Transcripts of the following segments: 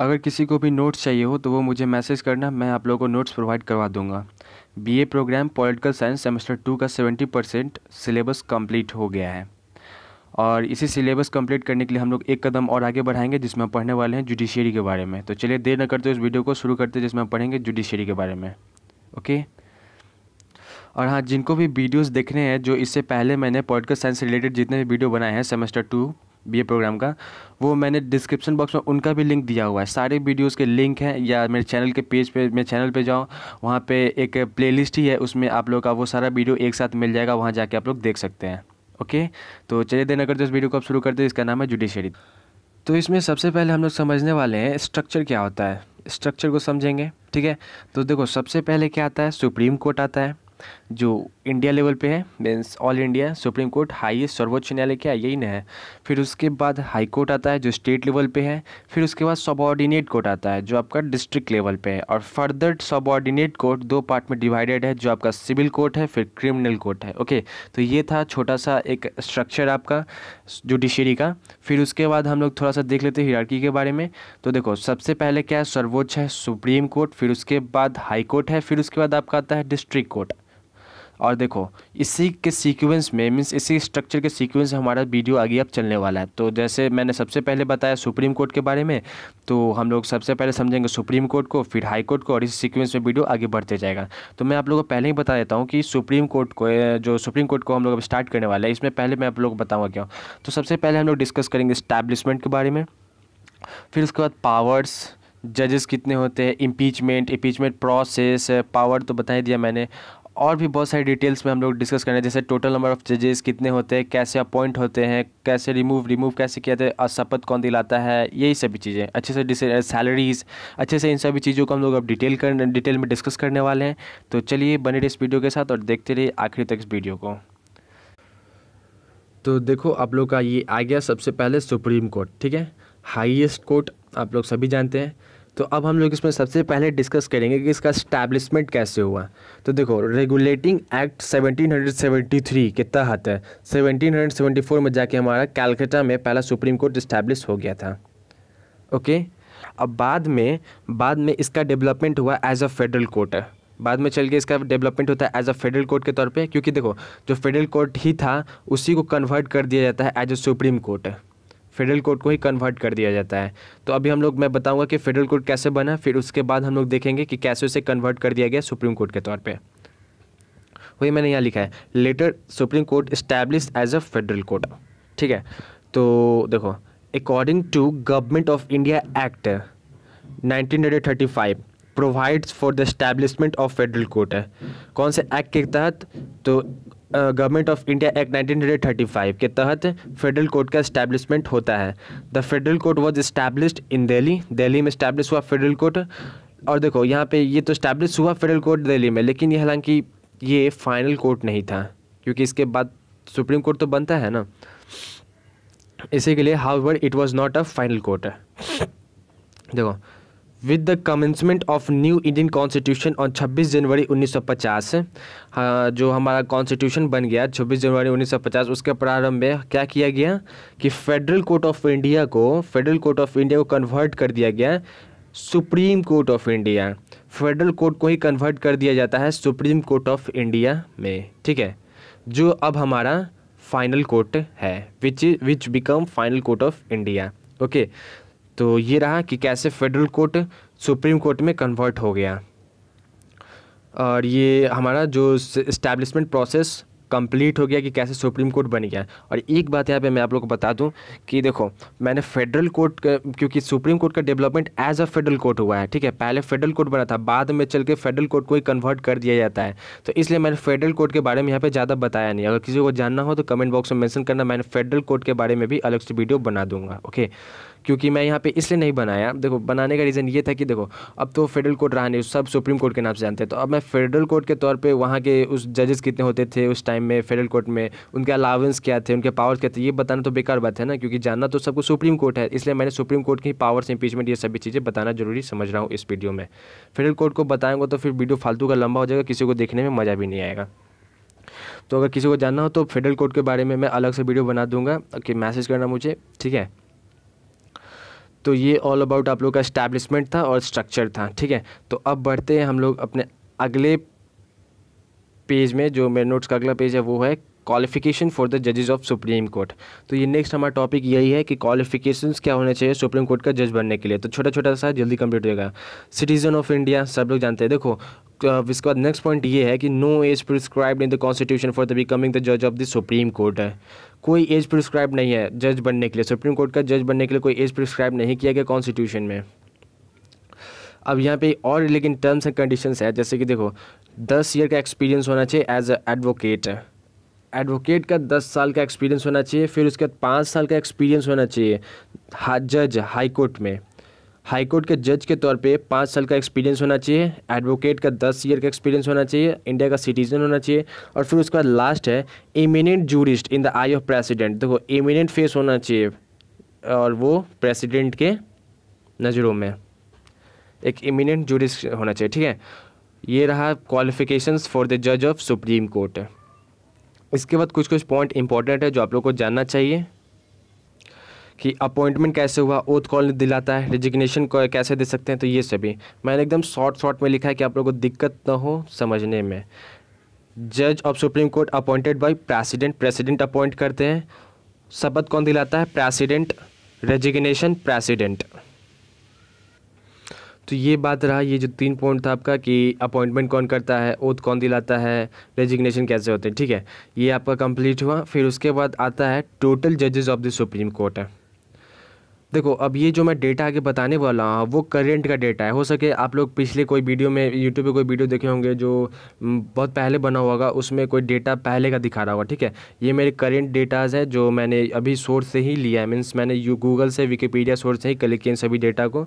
अगर किसी को भी नोट्स चाहिए हो तो वो मुझे मैसेज करना मैं आप लोगों को नोट्स प्रोवाइड करवा दूंगा BA programme political science semester two का सेवेंटी परसेंट सिलेबस कंप्लीट हो गया है और इसी सिलेबस कंप्लीट करने के लिए हम लोग एक कदम और आगे बढ़ाएंगे जिसमें हम पढ़ने वाले हैं जुडिशियरी के बारे में तो चलिए देर न करते इस वीडियो को शुरू करते जिसमें हम पढ़ेंगे जुडिशियरी के बारे में ओके और हाँ जिनको भी वीडियोस देखने हैं जो इससे पहले मैंने पॉलिटिकल साइंस से रिलेटेड जितने भी वीडियो बनाए हैं सेमेस्टर टू बी प्रोग्राम का वो मैंने डिस्क्रिप्शन बॉक्स में उनका भी लिंक दिया हुआ है सारे वीडियोस के लिंक हैं या मेरे चैनल के पेज पे मेरे चैनल पे जाओ वहाँ पे एक प्लेलिस्ट ही है उसमें आप लोग का वो सारा वीडियो एक साथ मिल जाएगा वहाँ जाके आप लोग देख सकते हैं ओके तो चलिए देना करते तो इस वीडियो को आप शुरू करते हैं इसका नाम है जुडिशरी तो इसमें सबसे पहले हम लोग समझने वाले हैं स्ट्रक्चर क्या होता है स्ट्रक्चर को समझेंगे ठीक है तो देखो सबसे पहले क्या आता है सुप्रीम कोर्ट आता है जो इंडिया लेवल पे है means all India supreme court highest सर्वोच्च न्यायालय क्या है यही ना है फिर उसके बाद हाई कोर्ट आता है जो स्टेट लेवल पे है फिर उसके बाद सबॉर्डिनेट कोर्ट आता है जो आपका डिस्ट्रिक्ट लेवल पे है और फर्दर सबॉर्डिनेट कोर्ट दो पार्ट में डिवाइडेड है जो आपका सिविल कोर्ट है फिर क्रिमिनल कोर्ट है ओके तो ये था छोटा सा एक स्ट्रक्चर आपका जुडिशरी का फिर उसके बाद हम लोग थोड़ा सा देख लेते हैं हिरार्की के बारे में तो देखो सबसे पहले क्या है सर्वोच्च है सुप्रीम कोर्ट फिर उसके बाद हाई कोर्ट है फिर उसके बाद आपका आता है डिस्ट्रिक्ट कोर्ट और देखो इसी के सीक्वेंस में मीन्स इसी स्ट्रक्चर के सीक्वेंस हमारा वीडियो आगे अब चलने वाला है तो जैसे मैंने सबसे पहले बताया सुप्रीम कोर्ट के बारे में तो हम लोग सबसे पहले समझेंगे सुप्रीम कोर्ट को फिर हाई कोर्ट को और इस सीक्वेंस में वीडियो आगे बढ़ते जाएगा तो मैं आप लोगों को पहले ही बता देता हूँ कि सुप्रीम कोर्ट को जो सुप्रीम कोर्ट को हम लोग अब स्टार्ट करने वाला है इसमें पहले मैं आप लोग को बताऊँगा क्यों तो सबसे पहले हम लोग डिस्कस करेंगे इस्टेब्लिशमेंट के बारे में फिर उसके बाद पावर्स जजेस कितने होते हैं इम्पीचमेंट इम्पीचमेंट प्रोसेस पावर तो बता ही दिया मैंने और भी बहुत सारी डिटेल्स में हम लोग डिस्कस करें जैसे टोटल नंबर ऑफ जजेस कितने होते हैं कैसे अपॉइंट होते हैं कैसे रिमूव रिमूव कैसे किया जाए और शपथ कौन दिलाता है यही सभी चीज़ें अच्छे से सैलरीज अच्छे से इन सभी चीज़ों को हम लोग अब डिटेल कर डिटेल में डिस्कस करने वाले हैं तो चलिए बने रहिए इस वीडियो के साथ और देखते रहिए आखिरी तक इस वीडियो को तो देखो आप लोग का ये आ गया सबसे पहले सुप्रीम कोर्ट ठीक है हाईएस्ट कोर्ट आप लोग सभी जानते हैं तो अब हम लोग इसमें सबसे पहले डिस्कस करेंगे कि इसका स्टैब्लिशमेंट कैसे हुआ तो देखो रेगुलेटिंग एक्ट 1773 के तहत 1774 में जाके हमारा कैलकाटा में पहला सुप्रीम कोर्ट इस्टेब्लिश हो गया था ओके अब बाद में बाद में इसका डेवलपमेंट हुआ एज अ फेडरल कोर्ट बाद में चल के इसका डेवलपमेंट होता है एज अ फेडरल कोर्ट के तौर पे क्योंकि देखो जो फेडरल कोर्ट ही था उसी को कन्वर्ट कर दिया जाता है as a supreme court federal court को ही कन्वर्ट कर दिया जाता है तो अभी हम लोग मैं बताऊंगा कि फेडरल कोर्ट कैसे बना फिर उसके बाद हम लोग देखेंगे कि कैसे उसे कन्वर्ट कर दिया गया सुप्रीम कोर्ट के तौर पर वही मैंने यहाँ लिखा है later supreme court establish as a federal court ठीक है तो देखो according to government of India act nineteen provides for the establishment of federal court है कौन से एक्ट के तहत तो गवर्नमेंट ऑफ इंडिया एक्ट 1935 के तहत फेडरल कोर्ट का इस्टेब्लिशमेंट होता है the federal court was established in Delhi Delhi में इस्टेब्लिश हुआ फेडरल कोर्ट और देखो यहाँ पे ये तो इस्टेब्लिश हुआ फेडरल कोर्ट दिल्ली में लेकिन ये हालांकि ये फाइनल कोर्ट नहीं था क्योंकि इसके बाद सुप्रीम कोर्ट तो बनता है ना इसी के लिए how it was not a final court देखो with the commencement of new Indian constitution on 26 January 1950 हाँ, जो हमारा कॉन्स्टिट्यूशन बन गया 26 जनवरी 1950 उसके प्रारंभ में क्या किया गया कि फेडरल कोर्ट ऑफ इंडिया को फेडरल कोर्ट ऑफ इंडिया को कन्वर्ट कर दिया गया supreme court of India federal court को ही कन्वर्ट कर दिया जाता है सुप्रीम कोर्ट ऑफ इंडिया में ठीक है जो अब हमारा फाइनल कोर्ट है which which become final court of India okay तो ये रहा कि कैसे फेडरल कोर्ट सुप्रीम कोर्ट में कन्वर्ट हो गया और ये हमारा जो इस्टेब्लिशमेंट प्रोसेस कंप्लीट हो गया कि कैसे सुप्रीम कोर्ट बन गया और एक बात यहाँ पे मैं आप लोग को बता दूँ कि देखो मैंने फेडरल कोर्ट क्योंकि सुप्रीम कोर्ट का development as a federal court हुआ है ठीक है पहले फेडरल कोर्ट बना था बाद में चल के फेडरल कोर्ट को ही कन्वर्ट कर दिया जाता है तो इसलिए मैंने फेडरल कोर्ट के बारे में यहाँ पर ज़्यादा बताया नहीं अगर किसी को जानना हो तो कमेंट बॉक्स में मैंसन करना मैंने फेडरल कोर्ट के बारे में भी अलग से वीडियो बना दूंगा ओके क्योंकि मैं यहाँ पे इसलिए नहीं बनाया देखो बनाने का रीज़न ये था कि देखो अब तो फेडरल कोर्ट रहा नहीं सब सुप्रीम कोर्ट के नाम से जानते हैं तो अब मैं फेडरल कोर्ट के तौर पर वहाँ के उस जजेस कितने होते थे उस टाइम में फेडरल कोर्ट में उनके अलावेंस क्या थे उनके पावर्स क्या थे ये बताना तो बेकार बात है ना क्योंकि जानना तो सबको सुप्रीम कोर्ट है इसलिए मैंने सुप्रीम कोर्ट की पावर्स इंपीचमेंट ये सभी चीज़ें बताना जरूरी समझ रहा हूँ इस वीडियो में फेडरल कोर्ट को बताएंगे तो फिर वीडियो फालतू का लंबा हो जाएगा किसी को देखने में मज़ा भी नहीं आएगा तो अगर किसी को जानना हो तो फेडरल कोर्ट के बारे में मैं अलग से वीडियो बना दूंगा कि मैसेज करना मुझे ठीक है तो ये ऑल अबाउट आप लोग का इस्टेब्लिशमेंट था और स्ट्रक्चर था ठीक है तो अब बढ़ते हैं हम लोग अपने अगले पेज में जो मेरे नोट्स का अगला पेज है वो है क्वालिफिकेशन फॉर द जजेस ऑफ सुप्रीम कोर्ट तो ये नेक्स्ट हमारा टॉपिक यही है कि क्वालिफिकेशंस क्या होने चाहिए सुप्रीम कोर्ट का जज बनने के लिए तो छोटा छोटा सा जल्दी कंप्लीट होगा सिटीज़न ऑफ इंडिया सब लोग जानते हैं देखो इसके बाद नेक्स्ट पॉइंट ये है कि no age prescribe in the constitution for the becoming the जज ऑफ द सुप्रीम कोर्ट है कोई एज प्रिस्क्राइब नहीं है जज बनने के लिए सुप्रीम कोर्ट का जज बनने के लिए कोई एज प्रिस्क्राइब नहीं किया गया कॉन्स्टिट्यूशन में अब यहाँ पे और लेकिन टर्म्स एंड कंडीशंस है जैसे कि देखो दस ईयर का एक्सपीरियंस होना चाहिए एज अ एडवोकेट एडवोकेट का दस साल का एक्सपीरियंस होना चाहिए फिर उसके बाद पाँच साल का एक्सपीरियंस होना चाहिए हा, जज हाई कोर्ट में हाईकोर्ट के जज के तौर पे पाँच साल का एक्सपीरियंस होना चाहिए एडवोकेट का दस ईयर का एक्सपीरियंस होना चाहिए इंडिया का सिटीजन होना चाहिए और फिर उसके बाद लास्ट है eminent jurist in the eye of president देखो इमिनेंट फेस होना चाहिए और वो प्रेसिडेंट के नज़रों में एक इमिनेंट जूरिस्ट होना चाहिए ठीक है ये रहा क्वालिफिकेशंस फॉर द जज ऑफ सुप्रीम कोर्ट इसके बाद कुछ कुछ पॉइंट इंपॉर्टेंट है जो आप लोग को जानना चाहिए कि अपॉइंटमेंट कैसे हुआ ओथ कॉल दिलाता है रिजिग्नेशन कैसे दे सकते हैं तो ये सभी मैंने एकदम शॉर्ट शॉर्ट में लिखा है कि आप लोगों को दिक्कत ना हो समझने में जज of supreme court appointed by president president appoint करते हैं शपथ कौन दिलाता है प्रेसिडेंट रेजिग्नेशन प्रेसिडेंट तो ये बात रहा ये जो तीन पॉइंट था आपका कि अपॉइंटमेंट कौन करता है ओथ कौन दिलाता है रेजिग्नेशन कैसे होते हैं ठीक है ये आपका कंप्लीट हुआ फिर उसके बाद आता है टोटल जजेस ऑफ द सुप्रीम कोर्ट है देखो अब ये जो मैं डेटा आगे बताने वाला हूँ वो करेंट का डेटा है हो सके आप लोग पिछले कोई वीडियो में यूट्यूब पे कोई वीडियो देखे होंगे जो बहुत पहले बना हुआ होगा उसमें कोई डेटा पहले का दिखा रहा होगा ठीक है ये मेरे करेंट डेटाज है जो मैंने अभी सोर्स से ही लिया है मीन्स मैंने यू गूगल से विकीपीडिया सोर्स से ही कलेक्ट किया सभी डेटा को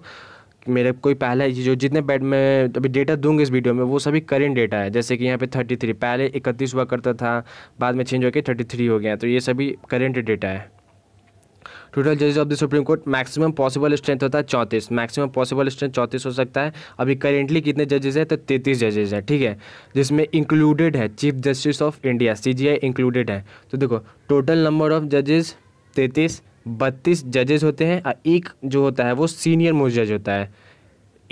मेरे कोई पहला जो जितने बैट मैं अभी डेटा दूंगा इस वीडियो में वो सभी करेंट डेटा है जैसे कि यहाँ पे 33 पहले 31 हुआ करता था बाद में चेंज होकर 33 हो गया तो ये सभी करेंट डेटा है टोटल जजेस of the supreme court maximum possible strength होता है चौंतीस मैक्सिमम पॉसिबल स्ट्रेंथ चौंतीस हो सकता है अभी करेंटली कितने जजेस हैं तो तैतीस जजेस हैं ठीक है जिसमें इंक्लूडेड है चीफ जस्टिस ऑफ इंडिया सी इंक्लूडेड है तो देखो टोटल नंबर ऑफ जजेस तैतीस बत्तीस जजेस होते हैं और एक जो होता है वो सीनियर मोस्ट जज होता है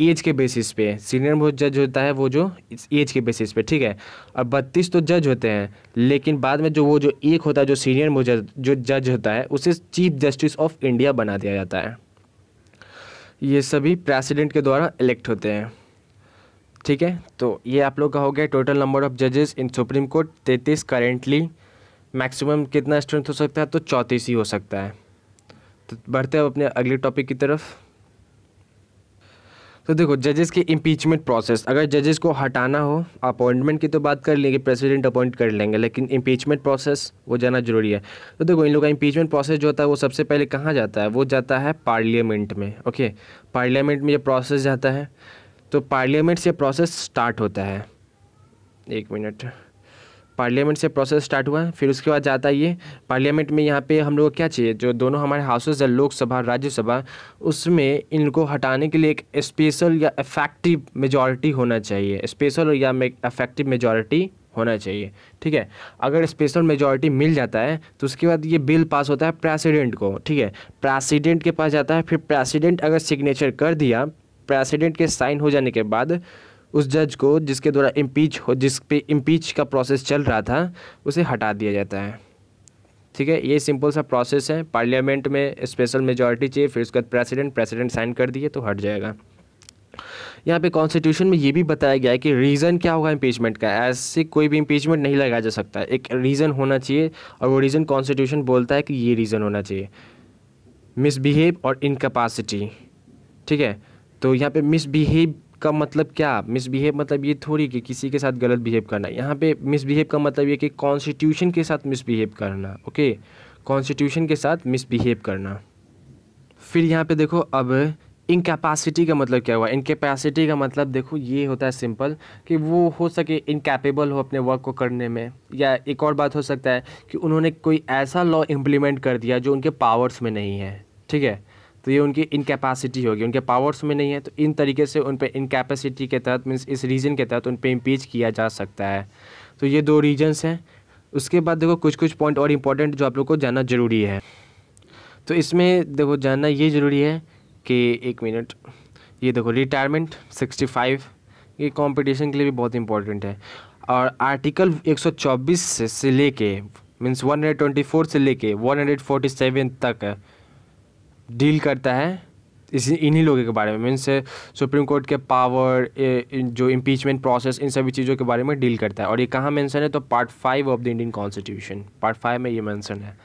एज के बेसिस पे सीनियर मोस्ट जज होता है वो जो एज के बेसिस पे ठीक है और बत्तीस तो जज होते हैं लेकिन बाद में जो वो जो एक होता है जो सीनियर मोस्ट जो जज होता है उसे चीफ जस्टिस ऑफ इंडिया बना दिया जाता है ये सभी प्रेसिडेंट के द्वारा इलेक्ट होते हैं ठीक है तो ये आप लोग का हो गया टोटल नंबर ऑफ जजेस इन सुप्रीम कोर्ट तैंतीस करेंटली मैक्सिमम कितना स्ट्रेंथ हो सकता है तो चौंतीस ही हो सकता है तो बढ़ते हैं अपने अगले टॉपिक की तरफ तो देखो जजेस के इम्पीचमेंट प्रोसेस अगर जजेस को हटाना हो अपॉइंटमेंट की तो बात कर लेंगे प्रेसिडेंट अपॉइंट कर लेंगे लेकिन इम्पीचमेंट प्रोसेस वो जाना जरूरी है तो देखो इन लोग का इम्पीचमेंट प्रोसेस जो होता है वो सबसे पहले कहाँ जाता है वो जाता है पार्लियामेंट में ओके पार्लियामेंट में जो प्रोसेस जाता है तो पार्लियामेंट से प्रोसेस स्टार्ट होता है एक मिनट पार्लियामेंट से प्रोसेस स्टार्ट हुआ फिर उसके बाद जाता ये पार्लियामेंट में यहाँ पे हम लोग क्या चाहिए जो दोनों हमारे हाउसेज है लोकसभा राज्यसभा उसमें इनको हटाने के लिए एक स्पेशल या इफेक्टिव मेजॉरिटी होना चाहिए स्पेशल या इफेक्टिव मेजॉरिटी होना चाहिए ठीक है अगर स्पेशल मेजॉरिटी मिल जाता है तो उसके बाद ये बिल पास होता है प्रेसिडेंट को ठीक है प्रेसिडेंट के पास जाता है फिर प्रेसिडेंट अगर सिग्नेचर कर दिया प्रेसिडेंट के साइन हो जाने के बाद उस जज को जिसके द्वारा इम्पीच हो जिस पे इम्पीच का प्रोसेस चल रहा था उसे हटा दिया जाता है ठीक है ये सिंपल सा प्रोसेस है पार्लियामेंट में स्पेशल मेजॉरिटी चाहिए फिर उसके बाद प्रेसिडेंट प्रेसिडेंट साइन कर दिए तो हट जाएगा यहाँ पे कॉन्स्टिट्यूशन में ये भी बताया गया है कि रीज़न क्या होगा इम्पीचमेंट का ऐसे कोई भी इम्पीचमेंट नहीं लगाया जा सकता एक रीज़न होना चाहिए और वो रीज़न कॉन्स्टिट्यूशन बोलता है कि ये रीज़न होना चाहिए मिसबिहेव और इनकेपासिटी ठीक है तो यहाँ पे मिसबिहेव का मतलब क्या मिसबिहेव मतलब ये थोड़ी कि किसी के साथ गलत बिहेव करना यहाँ पे मिसबिहेव का मतलब ये कि कॉन्स्टिट्यूशन के साथ मिसबिहेव करना ओके कॉन्स्टिट्यूशन के साथ मिसबिहेव करना फिर यहाँ पे देखो अब इनकेपेसिटी का मतलब क्या हुआ इनकेपैसिटी का मतलब देखो ये होता है सिंपल कि वो हो सके इनकेपेबल हो अपने वर्क को करने में या एक और बात हो सकता है कि उन्होंने कोई ऐसा लॉ इम्प्लीमेंट कर दिया जो उनके पावर्स में नहीं है ठीक है तो ये उनकी इनकेपेसिटी होगी उनके पावर्स में नहीं है तो इन तरीके से उन पर इनकेपेसिटी के तहत मीन्स इस रीजन के तहत उन पर इम्पीच किया जा सकता है तो ये दो रीजन्स हैं उसके बाद देखो कुछ कुछ पॉइंट और इम्पॉर्टेंट जो आप लोग को जानना ज़रूरी है तो इसमें देखो जानना ये ज़रूरी है कि एक मिनट ये देखो रिटायरमेंट सिक्सटी फाइव ये कॉम्पिटिशन के लिए भी बहुत इंपॉर्टेंट है और आर्टिकल 124 से, से लेके मीन्स 124 से लेके 147 तक डील करता है इसी इन्हीं लोगों के बारे में मीन्स सुप्रीम कोर्ट के पावर जो इम्पीचमेंट प्रोसेस इन सभी चीज़ों के बारे में डील करता है और ये कहाँ मेंशन है तो part five of the Indian constitution part five में ये मेंशन है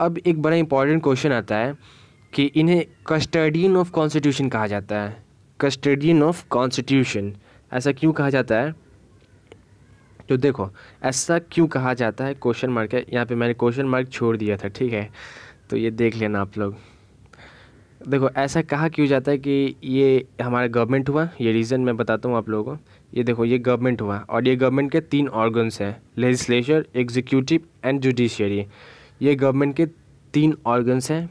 अब एक बड़ा इंपॉर्टेंट क्वेश्चन आता है कि इन्हें कस्टडियन ऑफ कॉन्स्टिट्यूशन कहा जाता है कस्टडियन ऑफ कॉन्स्टिट्यूशन ऐसा क्यों कहा जाता है तो देखो ऐसा क्यों कहा जाता है क्वेश्चन मार्क है यहाँ पे मैंने क्वेश्चन मार्क छोड़ दिया था ठीक है तो ये देख लेना आप लोग देखो ऐसा कहा क्यों जाता है कि ये हमारा गवर्नमेंट हुआ ये रीज़न मैं बताता हूँ आप लोगों को ये देखो ये गवर्नमेंट हुआ और ये गवर्नमेंट के तीन ऑर्गन्स हैं लेजिस्लेचर एग्जीक्यूटिव एंड जुडिशियरी ये गवर्नमेंट के तीन ऑर्गन्स हैं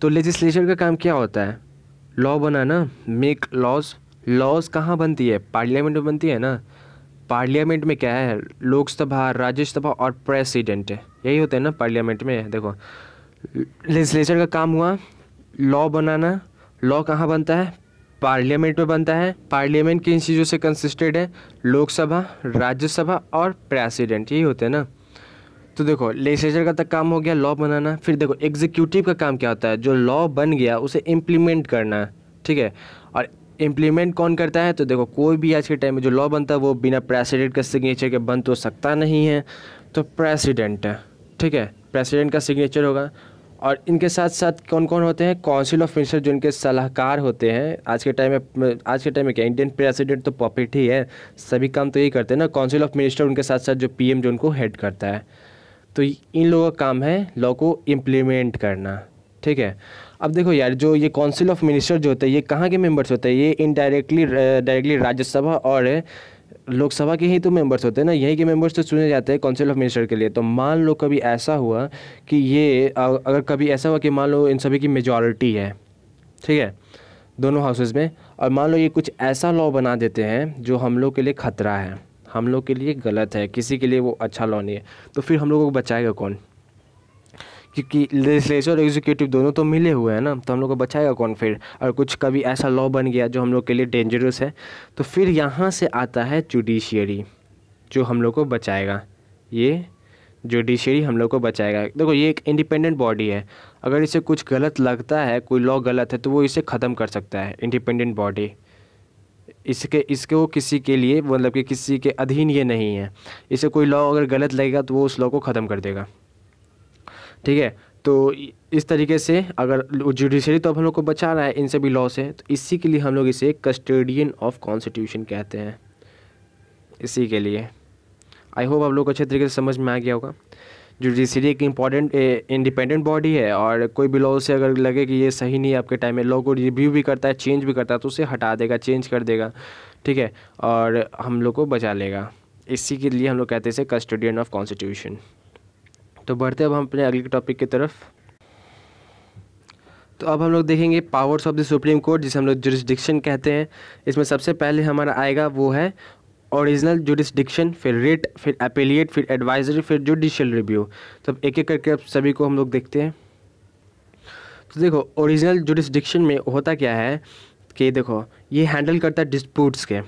तो लेजिस्लेचर का काम क्या होता है लॉ बनाना मेक लॉज लॉज कहाँ बनती है पार्लियामेंट में बनती है ना पार्लियामेंट में क्या है लोकसभा राज्यसभा और प्रेसिडेंट यही होते हैं ना पार्लियामेंट में देखो लेजिस्लेचर का काम हुआ लॉ बनाना लॉ कहाँ बनता है पार्लियामेंट में बनता है पार्लियामेंट किन चीज़ों से कंसिस्टेड है लोकसभा राज्यसभा और प्रेसिडेंट यही होते हैं ना तो देखो लेजिस्लेचर का तक तो काम हो गया लॉ बनाना फिर देखो एग्जीक्यूटिव का काम क्या होता है जो लॉ बन गया उसे इम्प्लीमेंट करना ठीक है और इम्प्लीमेंट कौन करता है तो देखो कोई भी आज के टाइम में जो लॉ बनता है वो बिना प्रेसिडेंट का सिग्नेचर के बन तो सकता नहीं है तो प्रेसिडेंट ठीक है प्रेसिडेंट का सिग्नेचर होगा और इनके साथ साथ कौन कौन होते हैं काउंसिल ऑफ मिनिस्टर जो इनके सलाहकार होते हैं आज के टाइम में आज के टाइम में क्या इंडियन प्रेसिडेंट तो पॉपिट ही है सभी काम तो यही करते हैं ना काउंसिल ऑफ मिनिस्टर उनके साथ साथ जो पी जो उनको हेड करता है तो इन लोगों का काम है लॉ को इम्प्लीमेंट करना ठीक है अब देखो यार जो ये काउंसिल ऑफ मिनिस्टर जो होते हैं ये कहाँ के मेंबर्स होते हैं ये इनडायरेक्टली डायरेक्टली राज्यसभा और लोकसभा के ही तो मेंबर्स होते हैं ना यहीं के मेंबर्स तो चुने जाते हैं काउंसिल ऑफ मिनिस्टर के लिए तो मान लो कभी ऐसा हुआ कि ये अगर कभी ऐसा हुआ कि मान लो इन सभी की मेजॉरिटी है ठीक है दोनों हाउसेज में और मान लो ये कुछ ऐसा लॉ बना देते हैं जो हम लोग के लिए खतरा है हम लोग के लिए गलत है किसी के लिए वो अच्छा लॉ नहीं है तो फिर हम लोगों को बचाएगा कौन क्योंकि लेजिस्लेचर और एग्जीक्यूटिव दोनों तो मिले हुए हैं ना तो हम लोग को बचाएगा कौन फिर और कुछ कभी ऐसा लॉ बन गया जो हम लोग के लिए डेंजरस है तो फिर यहाँ से आता है जुडिशियरी जो हम लोग को बचाएगा ये जुडिशियरी हम लोग को बचाएगा देखो ये एक इंडिपेंडेंट बॉडी है अगर इसे कुछ गलत लगता है कोई लॉ गलत है तो वो इसे ख़त्म कर सकता है इंडिपेंडेंट बॉडी इसके इसके वो किसी के लिए मतलब कि किसी के अधीन ये नहीं है इसे कोई लॉ अगर गलत लगेगा तो वो उस लॉ को ख़त्म कर देगा ठीक है तो इस तरीके से अगर जुडिशरी तो अब हम लोग को बचा रहा है इन सभी लॉ से तो इसी के लिए हम लोग इसे कस्टोडियन ऑफ कॉन्स्टिट्यूशन कहते हैं इसी के लिए आई होप आप लोग को अच्छे तरीके से समझ में आ गया होगा जुडिशरी एक इम्पॉर्टेंट इंडिपेंडेंट बॉडी है और कोई भी लॉ से अगर लगे कि ये सही नहीं है आपके टाइम में लॉ को रिव्यू भी करता है चेंज भी करता है तो उसे हटा देगा चेंज कर देगा ठीक है और हम लोग को बचा लेगा इसी के लिए हम लोग कहते हैं कस्टोडियन ऑफ कॉन्स्टिट्यूशन तो बढ़ते अब हम अपने अगले टॉपिक की तरफ तो अब हम लोग देखेंगे powers of the supreme court जिसे हम लोग जुडिसडिक्शन कहते हैं इसमें सबसे पहले हमारा आएगा वो है ओरिजिनल जुडिसडिक्शन फिर रिट फिर अपीलिएट फिर एडवाइजरी फिर जुडिशियल रिव्यू तो एक एक करके अब सभी को हम लोग देखते हैं तो देखो ओरिजिनल जुडिसडिक्शन में होता क्या है कि देखो ये हैंडल करता है डिस्प्यूट्स के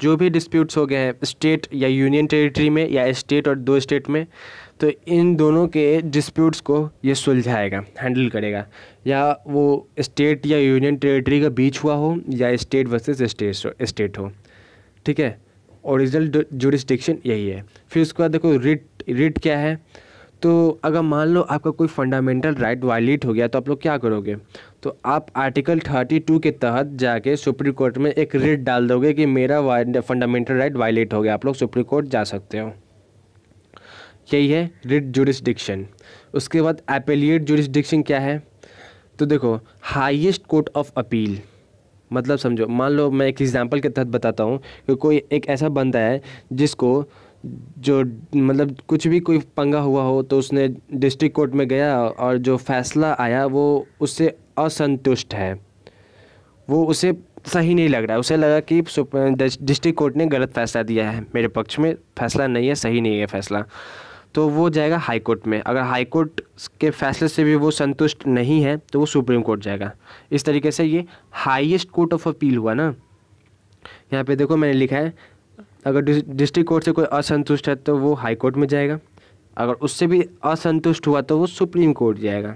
जो भी डिस्प्यूट्स हो गए हैं स्टेट या यूनियन टेरिटरी में या स्टेट और दो स्टेट में तो इन दोनों के डिस्प्यूट्स को ये सुलझाएगा हैंडल करेगा या वो स्टेट या यूनियन टेरिटरी का बीच हुआ हो या स्टेट वर्सेस स्टेट स्टेट हो ठीक है ओरिजिनल जुडिस्टिक्शन यही है फिर उसके बाद देखो रिट रिट क्या है तो अगर मान लो आपका कोई फंडामेंटल राइट वायलेट हो गया तो आप लोग क्या करोगे तो आप आर्टिकल थर्टी टू के तहत जाके सुप्रीम कोर्ट में एक रिट डाल दोगे कि मेरा फंडामेंटल राइट वायलेट हो गया आप लोग सुप्रीम कोर्ट जा सकते हो यही है रिट जुरिस्डिक्शन उसके बाद एपेलिएट जुरिस्डिक्शन क्या है तो देखो हाईएस्ट कोर्ट ऑफ अपील मतलब समझो मान लो मैं एक एग्ज़ाम्पल के तहत बताता हूँ कि कोई एक ऐसा बंदा है जिसको जो मतलब कुछ भी कोई पंगा हुआ हो तो उसने डिस्ट्रिक्ट कोर्ट में गया और जो फैसला आया वो उससे असंतुष्ट है वो उसे सही नहीं लग रहा है उसे लगा कि डिस्ट्रिक्ट कोर्ट ने गलत फैसला दिया है मेरे पक्ष में फैसला नहीं है सही नहीं है फैसला तो वो जाएगा हाई कोर्ट में अगर हाई कोर्ट के फैसले से भी वो संतुष्ट नहीं है तो वो सुप्रीम कोर्ट जाएगा इस तरीके से ये हाईएस्ट कोर्ट ऑफ अपील हुआ ना यहाँ पे देखो मैंने लिखा है अगर डिस्ट्रिक्ट कोर्ट से कोई असंतुष्ट है तो वो हाई कोर्ट में जाएगा अगर उससे भी असंतुष्ट हुआ तो वो सुप्रीम कोर्ट जाएगा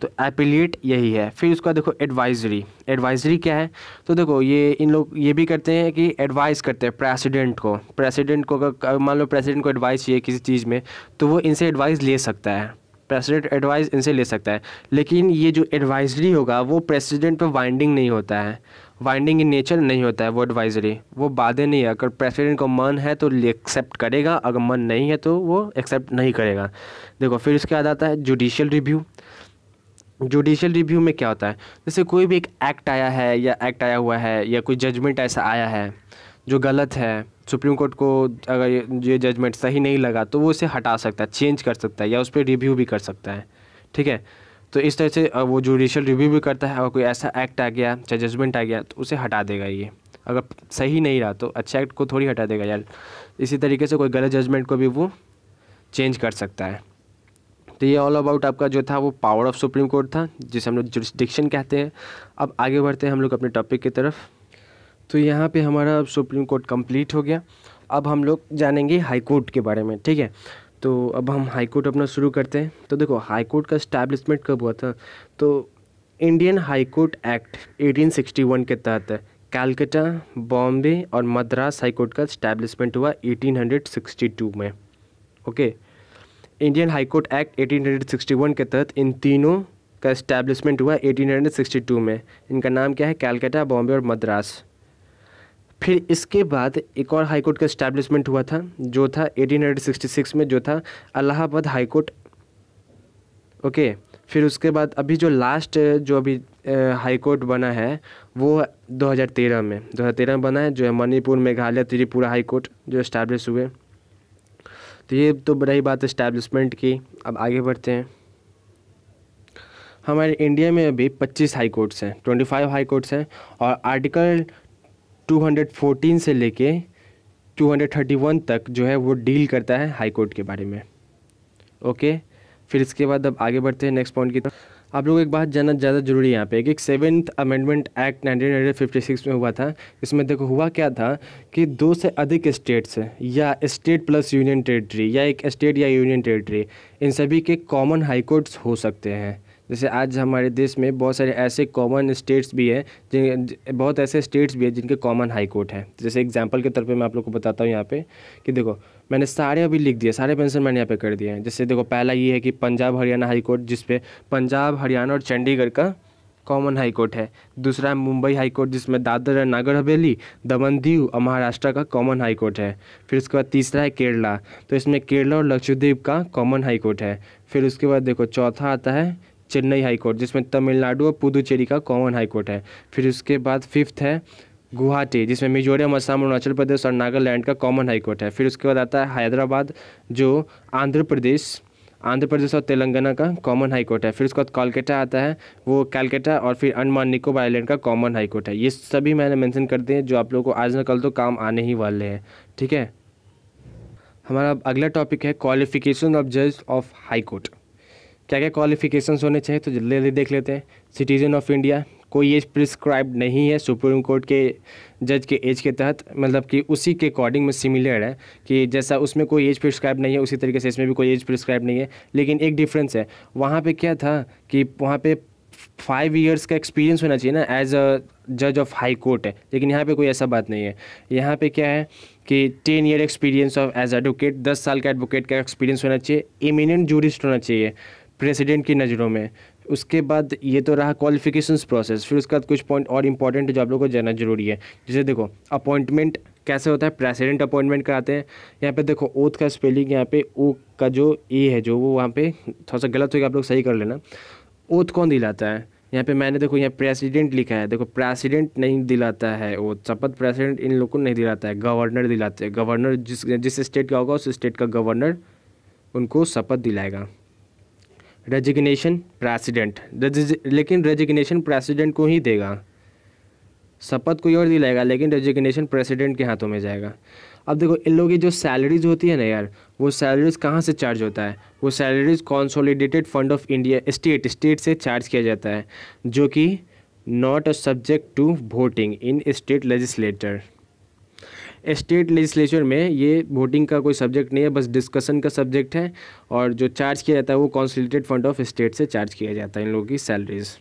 तो एपिलिएट यही है फिर उसका देखो एडवाइजरी एडवाइजरी क्या है तो देखो ये इन लोग ये भी करते हैं कि एडवाइस करते हैं प्रेसिडेंट को प्रेसिडेंट को अगर मान लो प्रेसिडेंट को एडवाइस चाहिए किसी चीज़ में तो वो इनसे एडवाइस ले सकता है प्रेसिडेंट एडवाइस इनसे ले सकता है लेकिन ये जो एडवाइजरी होगा वो प्रेसिडेंट पर वाइंडिंग नहीं होता है वाइंडिंग इन नेचर नहीं होता है वो एडवाइजरी वो बाधे नहीं है अगर प्रेसिडेंट को मन है तो एक्सेप्ट करेगा अगर मन नहीं है तो वो एक्सेप्ट नहीं करेगा देखो फिर उसके बाद आता है जुडिशियल रिव्यू जुडिशियल रिव्यू में क्या होता है जैसे कोई भी एक एक्ट आया है या एक्ट आया हुआ है या कोई जजमेंट ऐसा आया है जो गलत है सुप्रीम कोर्ट को अगर ये जजमेंट सही नहीं लगा तो वो उसे हटा सकता है चेंज कर सकता है या उस पर रिव्यू भी कर सकता है ठीक है तो इस तरह से वो जुडिशल रिव्यू भी करता है और कोई ऐसा एक्ट आ गया चाहे जजमेंट आ गया तो उसे हटा देगा ये अगर सही नहीं रहा तो अच्छे एक्ट को थोड़ी हटा देगा यार इसी तरीके से कोई गलत जजमेंट को भी वो चेंज कर सकता है तो ये ऑल अबाउट आपका जो था वो पावर ऑफ सुप्रीम कोर्ट था जिसे हम लोग जुरिस्टिक्शन कहते हैं अब आगे बढ़ते हैं हम लोग अपने टॉपिक की तरफ तो यहाँ पे हमारा अब सुप्रीम कोर्ट कंप्लीट हो गया अब हम लोग जानेंगे हाई कोर्ट के बारे में ठीक है तो अब हम हाई कोर्ट अपना शुरू करते हैं तो देखो हाई कोर्ट का इस्टेब्लिशमेंट कब हुआ था तो इंडियन हाई कोर्ट एक्ट 1861 के तहत कैलकटा बॉम्बे और मद्रास हाई कोर्ट का इस्टेब्लिशमेंट हुआ 1862 में okay okay? Indian high court act 1861 के तहत इन तीनों का इस्टेब्लिशमेंट हुआ 1862 में इनका नाम क्या है कैलकाटा बॉम्बे और मद्रास फिर इसके बाद एक और हाईकोर्ट का इस्टेब्लिशमेंट हुआ था जो था 1866 में जो था अलाहाबाद हाईकोर्ट ओके फिर उसके बाद अभी जो लास्ट जो अभी हाईकोर्ट बना है वो 2013 में 2013 में बना है जो है मणिपुर मेघालय त्रिपुरा हाईकोर्ट जो इस्टेब्लिश हुए तो ये तो रही बात इस्टेब्लिशमेंट की अब आगे बढ़ते हैं हमारे इंडिया में अभी 25 हाई कोर्ट्स हैं 25 हाई कोर्ट्स हैं और आर्टिकल 214 से लेके 231 तक जो है वो डील करता है हाई कोर्ट के बारे में ओके फिर इसके बाद अब आगे बढ़ते हैं नेक्स्ट पॉइंट की तरफ आप लोग एक बात जानना ज़्यादा ज़रूरी है यहाँ पे कि सेवन्थ अमेंडमेंट एक्ट 1956 में हुआ था इसमें देखो हुआ क्या था कि दो से अधिक स्टेट्स या स्टेट प्लस यूनियन टेरिटरी या एक स्टेट या यूनियन टेरिटरी इन सभी के कॉमन हाई कोर्ट्स हो सकते हैं जैसे आज हमारे देश में बहुत सारे ऐसे कॉमन स्टेट्स भी हैं जिन बहुत ऐसे स्टेट्स भी हैं जिनके कॉमन हाई कोर्ट हैं जैसे एग्जाम्पल के तौर पर मैं आप लोग को बताता हूँ यहाँ पर कि देखो मैंने सारे अभी लिख दिए सारे पेंशन मैंने यहाँ पे कर दिए हैं जैसे देखो पहला ये है कि पंजाब हरियाणा हाई कोर्ट पे पंजाब हरियाणा और चंडीगढ़ का कॉमन हाई कोर्ट है दूसरा है मुंबई हाई कोर्ट जिसमें दादर और नागर हवेली दमन दीव और महाराष्ट्र का कॉमन हाई कोर्ट है फिर उसके बाद तीसरा है केरला तो इसमें केरला और लक्षद्वीप का कॉमन हाई कोर्ट है फिर उसके बाद देखो चौथा आता है चेन्नई हाई कोर्ट जिसमें तमिलनाडु और पुदुचेरी का कॉमन हाई कोर्ट है फिर उसके बाद फिफ्थ है गुवाहाटी जिसमें मिजोरम असम अरुणाचल प्रदेश और नागालैंड का कॉमन हाईकोर्ट है फिर उसके बाद आता है हैदराबाद जो आंध्र प्रदेश आंध्र प्रदेश और तेलंगाना का कॉमन हाई कोर्ट है फिर उसके बाद कोलकाता आता है वो कैलकाटा और फिर अंडमान निकोबार आइलैंड का कॉमन हाई कोर्ट है ये सभी मैंने मेंशन कर दिए जो आप लोगों को आज ना कल तो काम आने ही वाले हैं ठीक है हमारा अगला टॉपिक है क्वालिफिकेशन ऑफ जज ऑफ हाई कोर्ट क्या क्या क्वालिफिकेशंस होने चाहिए तो जल्दी जल्दी देख लेते हैं सिटीजन ऑफ इंडिया कोई एज प्रिस्क्राइब नहीं है सुप्रीम कोर्ट के जज के एज के तहत मतलब कि उसी के अकॉर्डिंग में सिमिलर है कि जैसा उसमें कोई एज प्रिस्क्राइब नहीं है उसी तरीके से इसमें भी कोई एज प्रिस्क्राइब नहीं है लेकिन एक डिफरेंस है वहाँ पर क्या था कि वहाँ पर फाइव ईयर्स का एक्सपीरियंस होना चाहिए ना एज अ जज ऑफ हाई कोर्ट है लेकिन यहाँ पे कोई ऐसा बात नहीं है यहाँ पे क्या है कि ten year experience of as advocate दस साल का एडवोकेट का एक्सपीरियंस होना चाहिए इमिनेंट जूरिस्ट होना चाहिए प्रेसिडेंट की नज़रों में उसके बाद ये तो रहा क्वालिफिकेशन प्रोसेस फिर उसके बाद कुछ पॉइंट और इंपॉर्टेंट है जो आप लोग को जानना जरूरी है जैसे देखो अपॉइंटमेंट कैसे होता है प्रेसिडेंट अपॉइंटमेंट कराते हैं यहाँ पे देखो ओथ का स्पेलिंग यहाँ पे ओ का जो ए है जो वो वहाँ पे थोड़ा सा गलत हो गया आप लोग सही कर लेना ओथ कौन दिलाता है यहाँ पे मैंने देखो यहाँ प्रेसिडेंट लिखा है देखो प्रेसिडेंट नहीं दिलाता है वो शपथ प्रेसिडेंट इन लोगों को नहीं दिलाता है गवर्नर दिलाते हैं गवर्नर जिस जिस स्टेट का होगा उस स्टेट का गवर्नर उनको शपथ दिलाएगा रेजिग्नेशन प्रेसिडेंट लेकिन रेजिग्नेशन प्रेसिडेंट को ही देगा शपथ कोई और दिलाएगा लेकिन रेजिग्नेशन प्रेसिडेंट के हाथों में जाएगा अब देखो इन लोगों की जो सैलरीज होती है ना यार वो सैलरीज कहाँ से चार्ज होता है वो salaries consolidated fund of India state state से चार्ज किया जाता है जो कि not a subject to voting in state legislator state legislature में ये वोटिंग का कोई सब्जेक्ट नहीं है बस डिस्कशन का सब्जेक्ट है और जो चार्ज किया जाता है वो कॉन्सोलिडेटेड फंड ऑफ स्टेट से चार्ज किया जाता है इन लोगों की सैलरीज़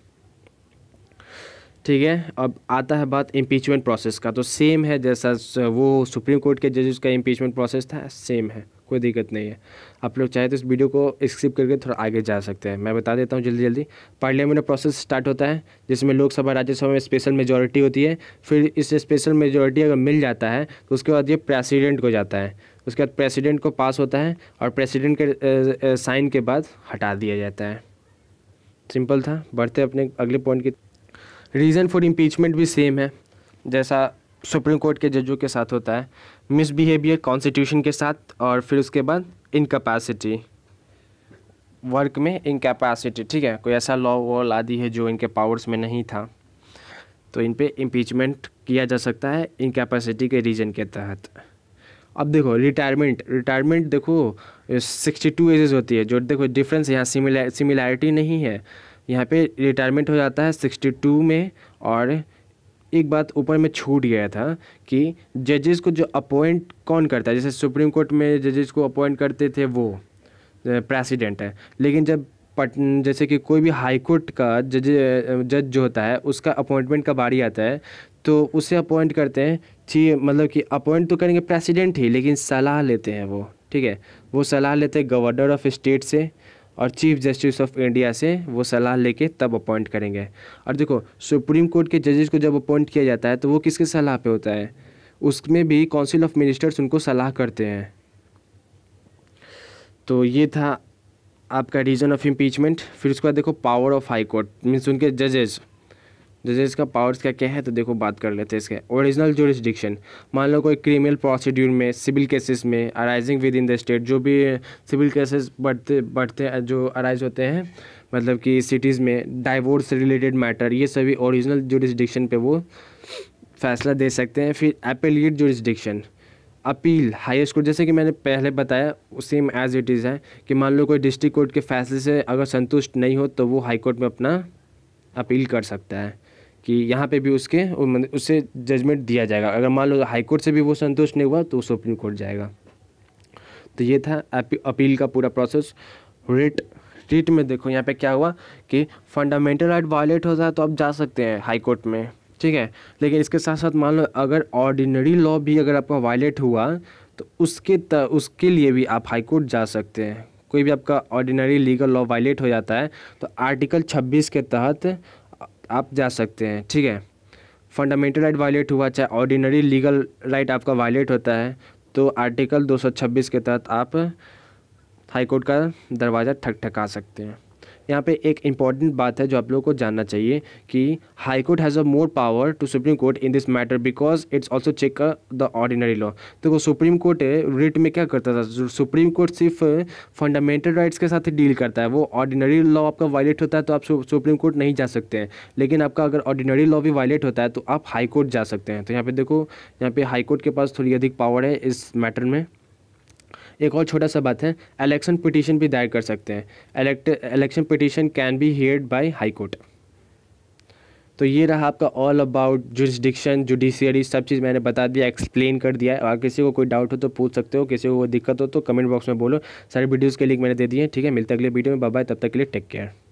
ठीक है अब आता है बात इम्पीचमेंट प्रोसेस का तो सेम है जैसा वो सुप्रीम कोर्ट के जजेस का इम्पीचमेंट प्रोसेस था सेम है कोई दिक्कत नहीं है आप लोग चाहे तो इस वीडियो को स्किप करके थोड़ा आगे जा सकते हैं मैं बता देता हूँ जल्दी जल्दी पार्लियामेंट प्रोसेस स्टार्ट होता है जिसमें लोकसभा राज्यसभा में स्पेशल मेजोरिटी होती है फिर इस स्पेशल मेजोरिटी अगर मिल जाता है तो उसके बाद ये प्रेसिडेंट को जाता है उसके बाद प्रेसिडेंट को पास होता है और प्रेसिडेंट के साइन के बाद हटा दिया जाता है सिंपल था बढ़ते अपने अगले पॉइंट की रीज़न फॉर इम्पीचमेंट भी सेम है जैसा सुप्रीम कोर्ट के जजों के साथ होता है मिसबिहेवियर कॉन्स्टिट्यूशन के साथ और फिर उसके बाद इनकपैसिटी वर्क में इनकेपेसिटी ठीक है कोई ऐसा लॉ वॉल आदि है जो इनके पावर्स में नहीं था तो इन पर इम्पीचमेंट किया जा सकता है इनकेपेसिटी के रीजन के तहत अब देखो रिटायरमेंट रिटायरमेंट देखो सिक्सटी टू एजेज होती है जो देखो डिफरेंस यहाँ सिमिलैरिटी नहीं है यहाँ पे रिटायरमेंट हो जाता है सिक्सटी टू में और एक बात ऊपर में छूट गया था कि जजेस को जो अपॉइंट कौन करता है जैसे सुप्रीम कोर्ट में जजेस को अपॉइंट करते थे वो प्रेसिडेंट है लेकिन जब पट जैसे कि कोई भी हाई कोर्ट का जज जज जो होता है उसका अपॉइंटमेंट का बारी आता है तो उसे अपॉइंट करते हैं ठीक मतलब कि अपॉइंट तो करेंगे प्रेसिडेंट ही लेकिन सलाह लेते हैं वो ठीक है वो सलाह लेते हैं गवर्नर ऑफ स्टेट से और चीफ जस्टिस ऑफ इंडिया से वो सलाह लेके तब अपॉइंट करेंगे और देखो सुप्रीम कोर्ट के जजेस को जब अपॉइंट किया जाता है तो वो किसके सलाह पे होता है उसमें भी काउंसिल ऑफ मिनिस्टर्स उनको सलाह करते हैं तो ये था आपका रीज़न ऑफ इम्पीचमेंट फिर उसके बाद देखो power of high court means उनके जजेस जैसे इसका पावर्स क्या क्या है तो देखो बात कर लेते हैं इसके ओरिजिनल जोरिस्डिक्शन मान लो कोई क्रिमिनल प्रोसीड्यूर में सिविल केसेस में arising within the state जो भी सिविल केसेस बढ़ते बढ़ते जो अराइज होते हैं मतलब कि सिटीज़ में डाइवोर्स रिलेटेड मैटर ये सभी ओरिजिनल जोरिस्डिक्शन पर वो फैसला दे सकते हैं फिर appellate jurisdiction appeal highest court जैसे कि मैंने पहले बताया सेम एज इट इज़ है कि मान लो कोई डिस्ट्रिक्ट कोर्ट के फैसले से अगर संतुष्ट नहीं हो तो वो हाई कोर्ट में अपना अपील कर सकता है कि यहाँ पे भी उसके उससे जजमेंट दिया जाएगा अगर मान लो हाई कोर्ट से भी वो संतुष्ट नहीं हुआ तो सुप्रीम कोर्ट जाएगा तो ये था अपील का पूरा प्रोसेस रिट रिट में देखो यहाँ पे क्या हुआ कि फंडामेंटल राइट वायलेट हो जाए तो आप जा सकते हैं हाई कोर्ट में ठीक है लेकिन इसके साथ साथ मान लो अगर ऑर्डिनरी लॉ भी अगर आपका वायलेट हुआ तो उसके त, उसके लिए भी आप हाई कोर्ट जा सकते हैं कोई भी आपका ऑर्डिनरी लीगल लॉ वायलेट हो जाता है तो आर्टिकल 26 के तहत आप जा सकते हैं ठीक है फंडामेंटल राइट वायलेट हुआ चाहे ऑर्डिनरी लीगल राइट आपका वायलेट होता है तो आर्टिकल 226 के तहत आप हाईकोर्ट का दरवाज़ा ठक ठका सकते हैं यहाँ पे एक इंपॉर्टेंट बात है जो आप लोगों को जानना चाहिए कि high court has a more power to supreme court in this matter because it's also check the ordinary law तो सुप्रीम कोर्ट रिट में क्या करता था सुप्रीम कोर्ट सिर्फ फंडामेंटल uh, राइट्स के साथ ही डील करता है वो ऑर्डिनरी लॉ आपका वायलेट होता है तो आप सुप्रीम कोर्ट नहीं जा सकते हैं लेकिन आपका अगर ऑर्डिनरी लॉ भी वायलेट होता है तो आप हाई कोर्ट जा सकते हैं तो यहाँ पे देखो यहाँ पे हाई कोर्ट के पास थोड़ी अधिक पावर है इस मैटर में एक और छोटा सा बात है इलेक्शन पिटीशन भी दायर कर सकते हैं election petition can be heard by high court तो ये रहा आपका ऑल अबाउट जुडिस्डिक्शन जुडिशियरी सब चीज़ मैंने बता दिया एक्सप्लेन कर दिया है और किसी को कोई डाउट हो तो पूछ सकते हो किसी को कोई दिक्कत हो तो कमेंट बॉक्स में बोलो सारे वीडियोज़ के लिंक मैंने दे दिए ठीक है मिलते अगले वीडियो में बाय तब तक के लिए टेक केयर